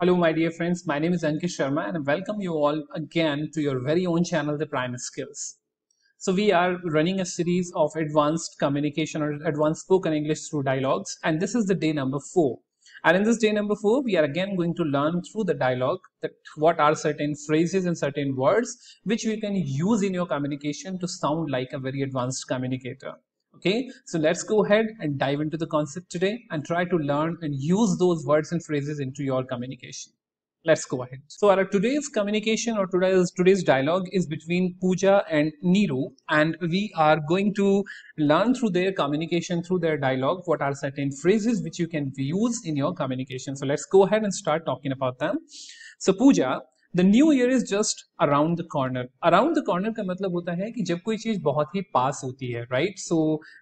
Hello, my dear friends. My name is Ankit Sharma and I welcome you all again to your very own channel, The Prime Skills. So we are running a series of advanced communication or advanced spoken English through dialogues. And this is the day number four. And in this day number four, we are again going to learn through the dialogue that what are certain phrases and certain words which we can use in your communication to sound like a very advanced communicator okay so let's go ahead and dive into the concept today and try to learn and use those words and phrases into your communication let's go ahead so our today's communication or today's today's dialogue is between Puja and Nero, and we are going to learn through their communication through their dialogue what are certain phrases which you can use in your communication so let's go ahead and start talking about them so Puja. The new year is just around the corner around the corner का मतलब होता है कि जब कोई चीज बहुत ही पास होती है राइट सो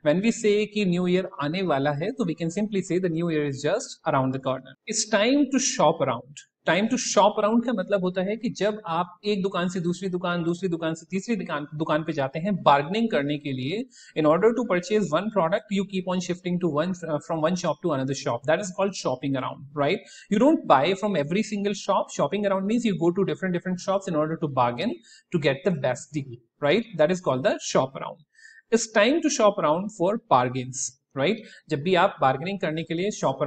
वेन वी से कि न्यू ईयर आने वाला है तो we can simply say the new year is just around the corner it's time to shop around time to shop around का मतलब होता है कि जब आप एक दुकान से दूसरी दुकान दूसरी दुकान से तीसरी दुकान दुकान पे जाते हैं बार्गनिंग करने के लिए in order to purchase one product you keep on shifting to one from one shop to another shop that is called shopping around right you don't buy from every single shop shopping around means you go to different different shop in order to bargain to get the best deal right that is called the shop around it's time to shop around for bargains right right? जब भी आप bargaining करने के लिए shop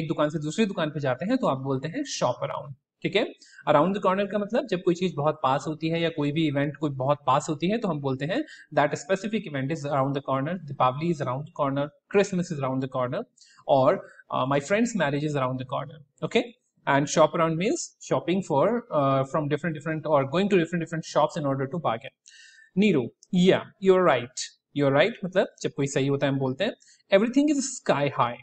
एक दुकान से दूसरी दुकान पे जाते हैं तो आप बोलते हैं शॉप अराउंड ठीक है अराउंड द कॉर्नर का मतलब जब कोई चीज बहुत पास होती है या कोई भी इवेंट कोई बहुत पास होती है तो हम बोलते हैं that specific event is around the corner Deepawali is around the corner Christmas is around the corner और my friends marriage is around the corner okay and shop around means shopping for from different different और going to different different shop in order to bargain Neeru या you are right are right मतलब जब कोई सही होता है हम बोलते हैं everything is sky high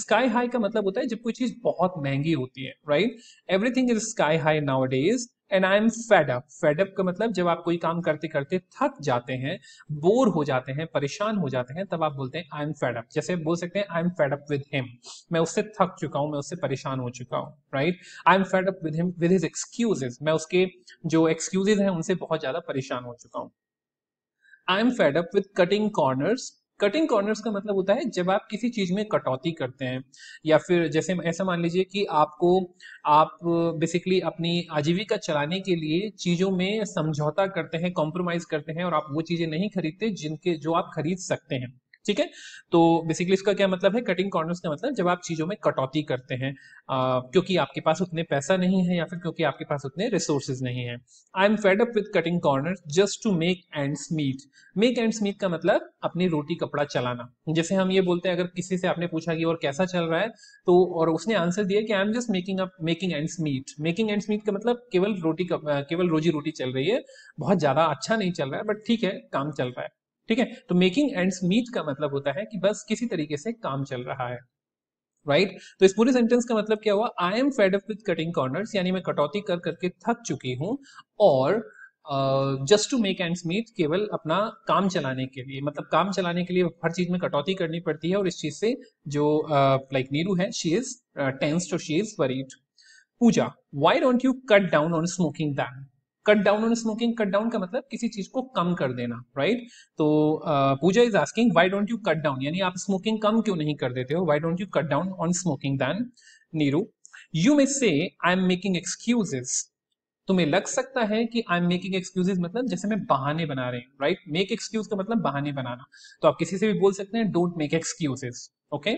sky high का मतलब होता है जब कोई चीज बहुत महंगी होती है right everything is sky high nowadays and I am fed up fed up का मतलब जब आप कोई काम करते करते थक जाते हैं बोर हो जाते हैं परेशान हो जाते हैं तब आप बोलते हैं आई एम फेड अप जैसे बोल सकते हैं I am fed up with him मैं उससे थक चुका हूं मैं उससे परेशान हो चुका हूं right I am fed up with him with his excuses मैं उसके जो एक्सक्यूजेज हैं उनसे बहुत ज्यादा परेशान हो चुका हूँ I am fed up with cutting corners cutting corners का मतलब होता है जब आप किसी चीज में कटौती करते हैं या फिर जैसे ऐसा मान लीजिए कि आपको आप बेसिकली अपनी आजीविका चलाने के लिए चीजों में समझौता करते हैं कॉम्प्रोमाइज करते हैं और आप वो चीजें नहीं खरीदते जिनके जो आप खरीद सकते हैं ठीक है तो बेसिकली इसका क्या मतलब है कटिंग कॉर्नर्स का मतलब जब आप चीज़ों में कटौती करते हैं आ, क्योंकि आपके पास उतने पैसा नहीं है या फिर क्योंकि आपके पास उतने रिसोर्सेज नहीं है I am fed up with cutting corner just to make ends meet make ends meet का मतलब अपनी रोटी कपड़ा चलाना जैसे हम ये बोलते हैं अगर किसी से आपने पूछा कि और कैसा चल रहा है तो और उसने आंसर दिया कि I am just making up making ends meet making ends meet का मतलब केवल रोटी केवल रोजी रोटी चल रही है बहुत ज़्यादा अच्छा नहीं चल रहा है बट ठीक है काम चल रहा है ठीक है तो मेकिंग एंड मीट का मतलब होता है कि बस किसी तरीके से काम चल रहा है राइट right? तो इस पूरे सेंटेंस का मतलब क्या हुआ I am fed up with cutting corners यानी मैं कटौती कर करके थक चुकी हूँ और just to make end meet केवल अपना काम चलाने के लिए मतलब काम चलाने के लिए हर चीज में कटौती करनी पड़ती है और इस चीज से जो लाइक uh, नीरू like है शी इज टेंस्ड और she is worried Puja why don't you cut down on smoking then cut down on smoking cut down का मतलब किसी चीज को कम कर देना राइट right? तो Puja is asking why don't you cut down यानी आप स्मोकिंग कम क्यों नहीं कर देते हो why don't you cut down on smoking then Neeru you may say I am making excuses तुम्हें लग सकता है कि आई एम मेकिंग एक्सक्यूजेज मतलब जैसे मैं बहाने बना रहे हूँ राइट मेक एक्सक्यूज का मतलब बहाने बनाना तो आप किसी से भी बोल सकते हैं don't make excuses okay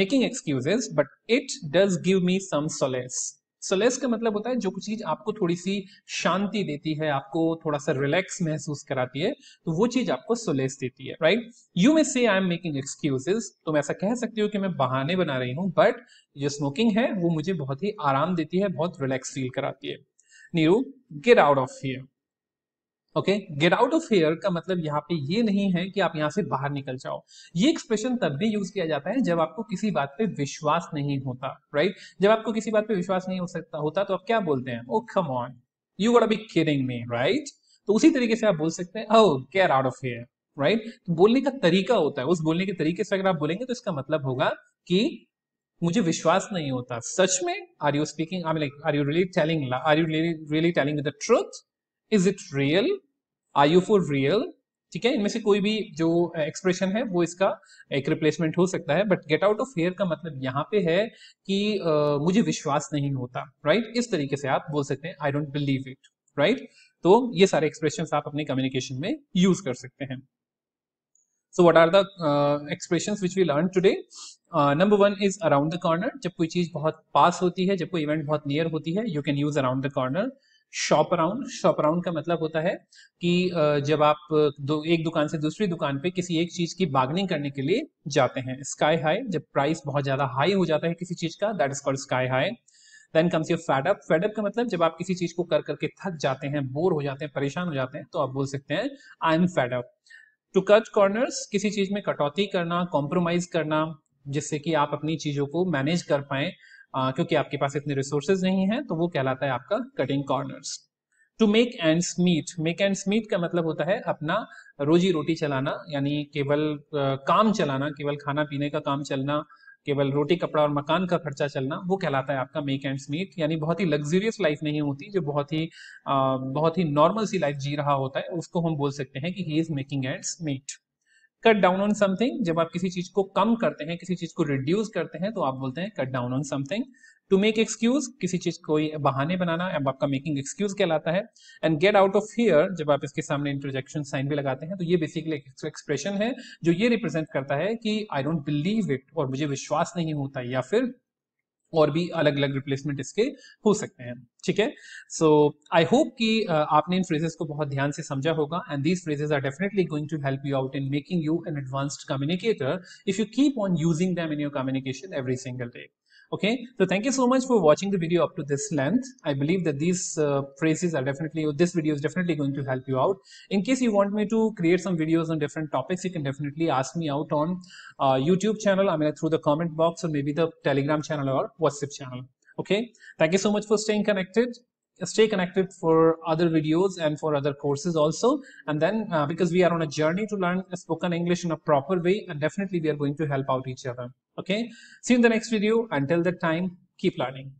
making excuses but it does give me some solace solace का मतलब होता है जो कुछ चीज आपको थोड़ी सी शांति देती है आपको थोड़ा सा रिलैक्स महसूस कराती है तो वो चीज आपको सोलेस देती है right you may say I am making excuses तुम ऐसा कह सकते हो कि मैं बहाने बना रही हूँ बट जो स्मोकिंग है वो मुझे बहुत ही आराम देती है बहुत रिलैक्स फील कराती है Neeru get out of here okay get out of here का मतलब यहाँ पे ये नहीं है कि आप यहाँ से बाहर निकल जाओ ये एक्सप्रेशन तब भी यूज किया जाता है जब आपको किसी बात पे विश्वास नहीं होता राइट right? जब आपको किसी बात पे विश्वास नहीं हो सकता होता तो आप क्या बोलते हैं oh come on you got be caring me right तो उसी तरीके से आप बोल सकते हैं oh get out of here right तो बोलने का तरीका होता है उस बोलने के तरीके से अगर आप बोलेंगे तो इसका मतलब होगा कि मुझे विश्वास नहीं होता सच में are you speaking I like are you really telling are you really telling with the truth is it real are you for real ठीक है इनमें से कोई भी जो एक्सप्रेशन है वो इसका एक रिप्लेसमेंट हो सकता है but get out of here का मतलब यहाँ पे है कि आ, मुझे विश्वास नहीं होता राइट इस तरीके से आप बोल सकते हैं I don't believe it right तो ये सारे एक्सप्रेशन आप अपने कम्युनिकेशन में यूज कर सकते हैं so what are the expression which we learn today number one is around the corner जब कोई चीज बहुत पास होती है जब कोई इवेंट बहुत नियर होती है you can use around the corner shop around shop around का मतलब होता है कि जब आप दो एक दुकान से दूसरी दुकान पे किसी एक चीज की बार्गनिंग करने के लिए जाते हैं स्काई हाई जब प्राइस बहुत ज्यादा हाई हो जाता है किसी चीज का that is called sky high then comes your fed up fed up का मतलब जब आप किसी चीज को कर करके थक जाते हैं बोर हो जाते हैं परेशान हो जाते हैं तो आप बोल सकते हैं I am fed up to cut corners किसी चीज में कटौती करना कॉम्प्रोमाइज करना जिससे कि आप अपनी चीजों को मैनेज कर पाए क्योंकि आपके पास इतने रिसोर्सेज नहीं है तो वो कहलाता है आपका cutting corners to make ends meet make ends meet का मतलब होता है अपना रोजी रोटी चलाना यानी केवल काम चलाना केवल खाना पीने का काम चलना केवल रोटी कपड़ा और मकान का खर्चा चलना वो कहलाता है आपका मेक एंड स्मीट यानी बहुत ही लग्जरियस लाइफ नहीं होती जो बहुत ही आ, बहुत ही नॉर्मल सी लाइफ जी रहा होता है उसको हम बोल सकते हैं कि he is making ends meet cut down on something जब आप किसी चीज को कम करते हैं किसी चीज को रिड्यूस करते हैं तो आप बोलते हैं cut down on something to make excuse किसी चीज को बहाने बनाना अब आपका मेकिंग एक्सक्यूज कहलाता है and get out of here जब आप इसके सामने इंटरजेक्शन साइन भी लगाते हैं तो ये बेसिकली एक्सप्रेशन है जो ये रिप्रेजेंट करता है कि आई डोंट बिलीव इट और मुझे विश्वास नहीं होता या फिर और भी अलग अलग रिप्लेसमेंट इसके हो सकते हैं ठीक है सो आई होप कि आपने इन फ्रेजेस को बहुत ध्यान से समझा होगा and these phrases are definitely going to help you out in making you an advanced communicator if you keep on using them in your communication every single day Okay, so thank you so much for watching the video up to this length. I believe that these uh, phrases are definitely, this video is definitely going to help you out. In case you want me to create some videos on different topics, you can definitely ask me out on uh, YouTube channel, I mean through the comment box or maybe the Telegram channel or WhatsApp channel. Okay, thank you so much for staying connected stay connected for other videos and for other courses also and then uh, because we are on a journey to learn spoken english in a proper way and definitely we are going to help out each other okay see you in the next video until that time keep learning